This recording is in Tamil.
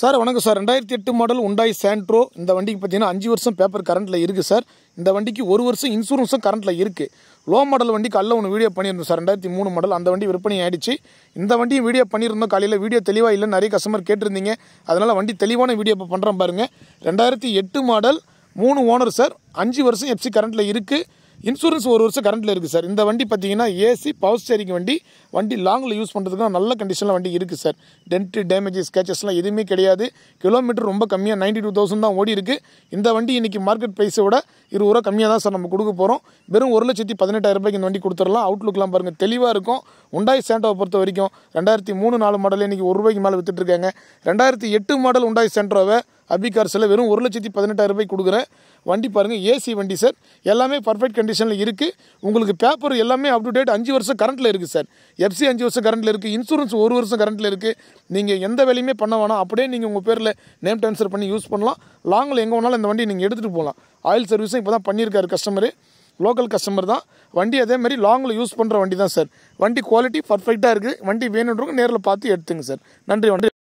சார் வணக்கம் சார் ரெண்டாயிரத்தி எட்டு மாடல் உண்டாய் சாண்ட்ரோ இந்த வண்டிக்கு பார்த்தீங்கன்னா அஞ்சு வருஷம் பேப்பர் கரண்ட்டில் இருக்குது சார் இந்த வண்டிக்கு ஒரு வருஷம் இன்சூரன்ஸும் கரண்ட்டில் இருக்குது லோ மாடல் வண்டிக்கு அல்ல ஒன்று வீடியோ பண்ணியிருந்தோம் சார் ரெண்டாயிரத்தி மூணு மாடல் அந்த வண்டி விற்பனை ஆகிடுச்சு இந்த வண்டியும் வீடியோ பண்ணியிருந்தோம் காலையில் வீடியோ தெளிவாக இல்லை நிறைய கஸ்டமர் கேட்டிருந்தீங்க அதனால் வண்டி தெளிவான வீடியோ இப்போ பண்ணுறோம் பாருங்கள் ரெண்டாயிரத்தி எட்டு மாடல் மூணு ஓனர் சார் அஞ்சு வருஷம் எஃப்சி கரண்ட்டில் இருக்குது இன்சூரன்ஸ் ஒரு வருஷம் கரண்டில் இருக்குது சார் இந்த வண்டி பார்த்தீங்கன்னா ஏசி பவர் ஸ்டேரிங் வண்டி வண்டி லாங்கில் யூஸ் பண்ணுறதுக்கு நல்ல கண்டிஷனில் வண்டி இருக்குது சார் டென்ட் டேமேஜ் ஸ்கேச்சஸ்லாம் எதுவுமே கிடையாது கிலோமீட்டர் ரொம்ப கம்மியாக நைன்டி டூ தௌசண்ட் தான் ஓடி இருக்குது இந்த வண்டி இன்றைக்கி மார்க்கெட் ப்ரைஸை விட இருபது ரூபா கம்மியாக தான் சார் நம்ம கொடுக்க போகிறோம் வெறும் ஒரு லட்சத்தி பதினெட்டாயிரம் ரூபாய்க்கு இந்த வண்டி கொடுத்துடலாம் அவுட்லுக்லாம் பாருங்கள் தெளிவாக இருக்கும் உண்டாய் சேண்டாவை பொறுத்த வரைக்கும் ரெண்டாயிரத்தி மூணு நாலு மாடல் இன்றைக்கி ஒரு ரூபாய்க்கு மேலே விற்றுட்டுருக்காங்க ரெண்டாயிரத்தி எட்டு மாடல் உண்டாய் சேண்ட்ரோவை அபிகார் செலவு வெறும் ஒரு லட்சத்தி பதினெட்டாயிரம் ரூபாய் கொடுக்குறேன் வண்டி பாருங்கள் ஏசி வண்டி சார் எல்லாமே பர்ஃபெக்ட் கண்டிஷனில் இருக்குது உங்களுக்கு பேப்பர் எல்லாமே அப் டு டேட் அஞ்சு வருஷம் கரண்ட்டில் இருக்குது சார் எஃப்சி அஞ்சு வருஷம் கரண்ட்டில் இருக்குது இன்சூரன்ஸ் ஒரு வருஷம் கரண்ட்டில் இருக்குது நீங்கள் எந்த வேலையுமே பண்ண வேணாம் அப்படியே நீங்கள் உங்கள் பேரில் நேம் ட்ரான்ஸ்ஃபர் பண்ணி யூஸ் பண்ணலாம் லாங்கில் எங்கே வேணாலும் இந்த வண்டி நீங்கள் எடுத்துகிட்டு போகலாம் ஆயில் சர்வீஸும் இப்போ தான் பண்ணியிருக்காரு கஸ்டமரு லோக்கல் கஸ்டமர் தான் வண்டி அதே மாதிரி லாங்கில் யூஸ் பண்ணுற வண்டி தான் சார் வண்டி குவாலிட்டி பர்ஃபெக்டாக இருக்குது வண்டி வேணுன்றவங்க நேரில் பார்த்து எடுத்துங்க சார் நன்றி வண்டி